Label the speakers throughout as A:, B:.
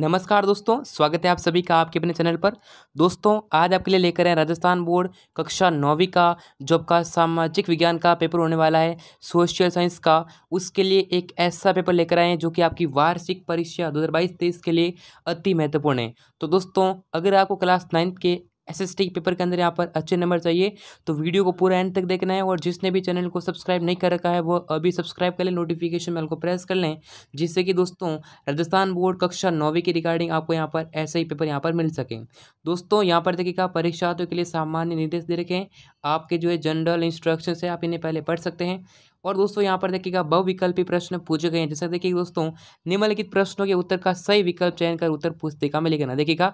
A: नमस्कार दोस्तों स्वागत है आप सभी का आपके अपने चैनल पर दोस्तों आज आपके लिए लेकर आए राजस्थान बोर्ड कक्षा नौवीं का जो आपका सामाजिक विज्ञान का पेपर होने वाला है सोशल साइंस का उसके लिए एक ऐसा पेपर लेकर आए हैं जो कि आपकी वार्षिक परीक्षा दो हज़ार के लिए अति महत्वपूर्ण है तो दोस्तों अगर आपको क्लास नाइन्थ के एस एस टी पेपर के अंदर यहाँ पर अच्छे नंबर चाहिए तो वीडियो को पूरा एंड तक देखना है और जिसने भी चैनल को सब्सक्राइब नहीं कर रखा है वो अभी सब्सक्राइब कर लें नोटिफिकेशन बेल को प्रेस कर लें जिससे कि दोस्तों राजस्थान बोर्ड कक्षा नौवीं की रिगार्डिंग आपको यहाँ पर ऐसे ही पेपर यहाँ पर मिल सकें दोस्तों यहाँ पर देखिएगा परीक्षार्थियों के लिए सामान्य निर्देश दे रखे हैं आपके जो है जनरल इंस्ट्रक्शन है आप इन्हें पहले पढ़ सकते हैं और दोस्तों यहाँ पर देखिएगा बहुविकल्पी प्रश्न पूछे गए हैं जैसे देखिए दोस्तों निम्नलिखित प्रश्नों के उत्तर का सही विकल्प चयन कर उत्तर पुस्तिका मिलेगा ना देखिएगा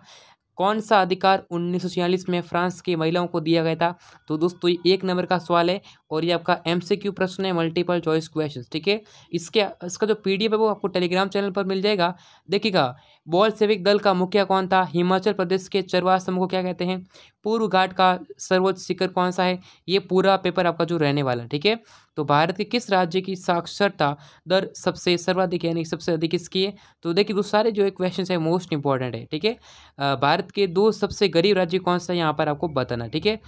A: कौन सा अधिकार उन्नीस में फ्रांस की महिलाओं को दिया गया था तो दोस्तों ये एक नंबर का सवाल है और ये आपका एम प्रश्न है मल्टीपल चॉइस क्वेश्चन ठीक है इसके इसका जो पी है वो आपको टेलीग्राम चैनल पर मिल जाएगा देखिएगा बॉल सेविक दल का मुखिया कौन था हिमाचल प्रदेश के चरवा समूह को क्या कहते हैं पूर्व घाट का सर्वोच्च शिखर कौन सा है ये पूरा पेपर आपका जो रहने वाला है ठीक है तो भारत के किस राज्य की साक्षरता दर सबसे सर्वाधिक यानी सबसे अधिक इसकी है तो देखिए दो तो सारे जो एक क्वेश्चन है मोस्ट इंपॉर्टेंट है ठीक है भारत के दो सबसे गरीब राज्य कौन सा है यहाँ पर आपको बताना ठीक है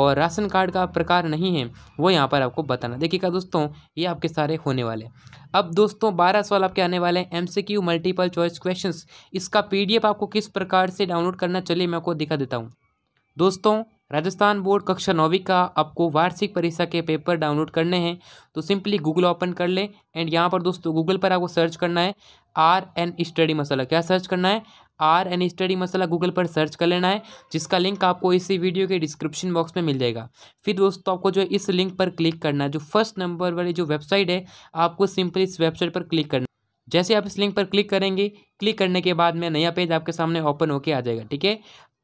A: और राशन कार्ड का प्रकार नहीं है वो यहाँ पर आपको बताना देखिएगा दोस्तों ये आपके सारे होने वाले अब दोस्तों बारह सवाल आपके आने वाले हैं एम मल्टीपल चॉइस क्वेश्चन इसका पी आपको किस प्रकार से डाउनलोड करना चलिए मैं आपको दिखा देता हूँ दोस्तों राजस्थान बोर्ड कक्षा नौवीं का आपको वार्षिक परीक्षा के पेपर डाउनलोड करने हैं तो सिंपली गूगल ओपन कर लें एंड यहाँ पर दोस्तों गूगल पर आपको सर्च करना है आर एन स्टडी मसाला क्या सर्च करना है R N study masala Google पर सर्च कर लेना है जिसका लिंक आपको इसी वीडियो के डिस्क्रिप्शन बॉक्स में मिल जाएगा फिर दोस्तों आपको जो इस लिंक पर क्लिक करना है जो फर्स्ट नंबर वाली जो वेबसाइट है आपको सिंपली इस वेबसाइट पर क्लिक करना जैसे आप इस लिंक पर क्लिक करेंगे क्लिक करने के बाद में नया पेज आपके सामने ओपन होके आ जाएगा ठीक है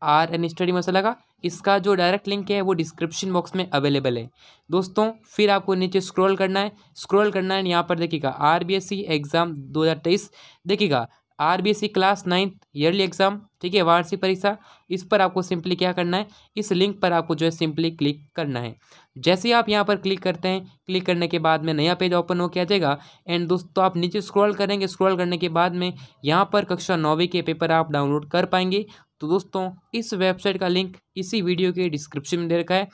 A: आर एन स्टडी मसाला का इसका जो डायरेक्ट लिंक है वो डिस्क्रिप्शन बॉक्स में अवेलेबल है दोस्तों फिर आपको नीचे स्क्रॉल करना है स्क्रॉल करना है यहाँ पर देखिएगा R B S C exam दो हज़ार तेईस देखिएगा R B S C class ninth yearly exam ठीक है वार्षिक परीक्षा इस पर आपको सिंपली क्या करना है इस लिंक पर आपको जो है सिंपली क्लिक करना है जैसे ही आप यहाँ पर क्लिक करते हैं क्लिक करने के बाद में नया पेज ओपन हो किया जाएगा एंड दोस्तों आप नीचे स्क्रॉल करेंगे स्क्रॉल करने के बाद में यहाँ पर कक्षा नौवीं के पेपर आप डाउनलोड कर पाएंगे तो दोस्तों इस वेबसाइट का लिंक इसी वीडियो के डिस्क्रिप्शन में दे रखा है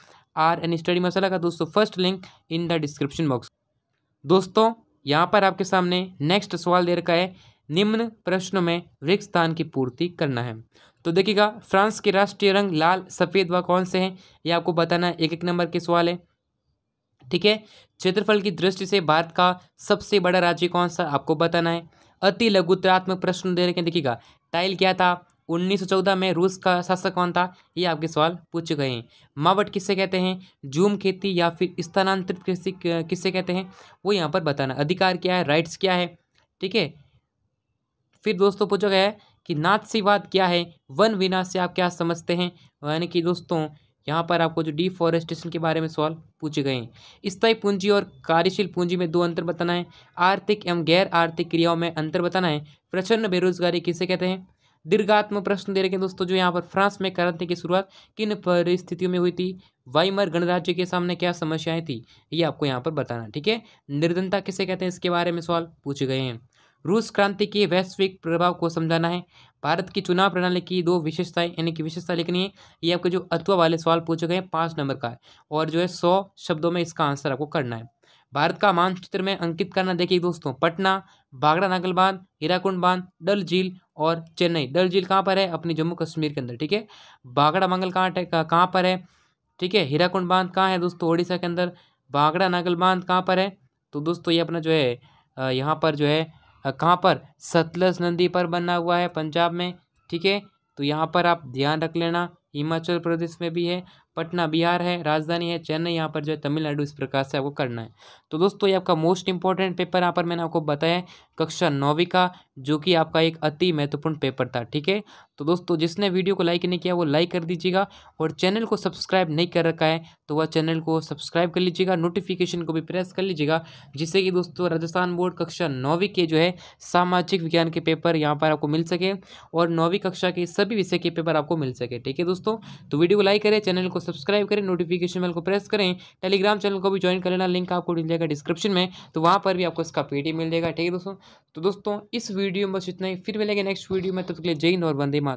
A: आर एन स्टडी मसाला का दोस्तों first link in the description box दोस्तों यहाँ पर आपके सामने नेक्स्ट सवाल दे रखा है निम्न प्रश्नों में वृक्ष स्थान की पूर्ति करना है तो देखिएगा फ्रांस के राष्ट्रीय रंग लाल सफ़ेद व कौन से हैं ये आपको बताना है एक एक नंबर के सवाल है ठीक है क्षेत्रफल की दृष्टि से भारत का सबसे बड़ा राज्य कौन सा आपको बताना है अति लघुतरात्मक प्रश्न दे रखे देखिएगा टाइल क्या था 1914 में रूस का शासक कौन था ये आपके सवाल पूछ गए हैं मावट किससे कहते हैं जूम खेती या फिर स्थानांतरित कृषि किससे कहते हैं वो यहाँ पर बताना अधिकार क्या है राइट्स क्या है ठीक है फिर दोस्तों पूछा गया है कि नाथसीवाद क्या है वन विनाश से आप क्या समझते हैं यानी कि दोस्तों यहाँ पर आपको जो डिफॉरेस्टेशन के बारे में सवाल पूछे गए हैं स्थायी पूंजी और कार्यशील पूंजी में दो अंतर बताना है आर्थिक एवं गैर आर्थिक क्रियाओं में अंतर बताना है प्रचन्न बेरोजगारी किसे कहते हैं दीर्घात्मक प्रश्न दे रखे दोस्तों जो यहाँ पर फ्रांस में क्रांति की शुरुआत किन परिस्थितियों में हुई थी वाइमर गणराज्य के सामने क्या समस्याएं थी ये आपको यहाँ पर बताना ठीक है निर्धनता किसे कहते हैं इसके बारे में सवाल पूछे गए हैं रूस क्रांति के वैश्विक प्रभाव को समझाना है भारत की चुनाव प्रणाली की दो विशेषताएं यानी कि विशेषता लिखनी है ये आपके जो अथवा वाले सवाल पूछे गए हैं पाँच नंबर का है और जो है सौ शब्दों में इसका आंसर आपको करना है भारत का मानचित्र में अंकित करना देखिए दोस्तों पटना बागड़ा नागल बांध हीराकुंड बांध डल झील और चेन्नई डल झील कहाँ पर है अपनी जम्मू कश्मीर के अंदर ठीक है बागड़ा मंगल कहाँ कहाँ पर है ठीक है हीराकुंड बांध कहाँ है दोस्तों ओडिशा के अंदर बागड़ा नागल बांध कहाँ पर है तो दोस्तों ये अपना जो है यहाँ पर जो है कहाँ पर सतलज नदी पर बना हुआ है पंजाब में ठीक है तो यहाँ पर आप ध्यान रख लेना हिमाचल प्रदेश में भी है पटना बिहार है राजधानी है चेन्नई यहाँ पर जो है तमिलनाडु इस प्रकार से आपको करना है तो दोस्तों ये आपका मोस्ट इंपॉर्टेंट पेपर यहाँ पर मैंने आपको बताया कक्षा नौवीं का जो कि आपका एक अति महत्वपूर्ण पेपर था ठीक है तो दोस्तों जिसने वीडियो को लाइक नहीं किया वो लाइक कर दीजिएगा और चैनल को सब्सक्राइब नहीं कर रखा है तो वह चैनल को सब्सक्राइब कर लीजिएगा नोटिफिकेशन को भी प्रेस कर लीजिएगा जिससे कि दोस्तों राजस्थान बोर्ड कक्षा नौवीं के जो है सामाजिक विज्ञान के पेपर यहाँ पर आपको मिल सके और नौवीं कक्षा के सभी विषय के पेपर आपको मिल सके ठीक है दोस्तों तो वीडियो को लाइक करें चैनल को सब्सक्राइब करें नोटिफिकेशन बेल को प्रेस करें टेलीग्राम चैनल को भी ज्वाइन कर लेना लिंक आपको मिल जाएगा डिस्क्रिप्शन में तो वहाँ पर भी आपको इसका पी मिल जाएगा ठीक है दोस्तों तो दोस्तों इस वीडियो में बस इतना ही फिर मिलेगा नेक्स्ट वीडियो में तब तक के लिए जय हिंद और वंदे मात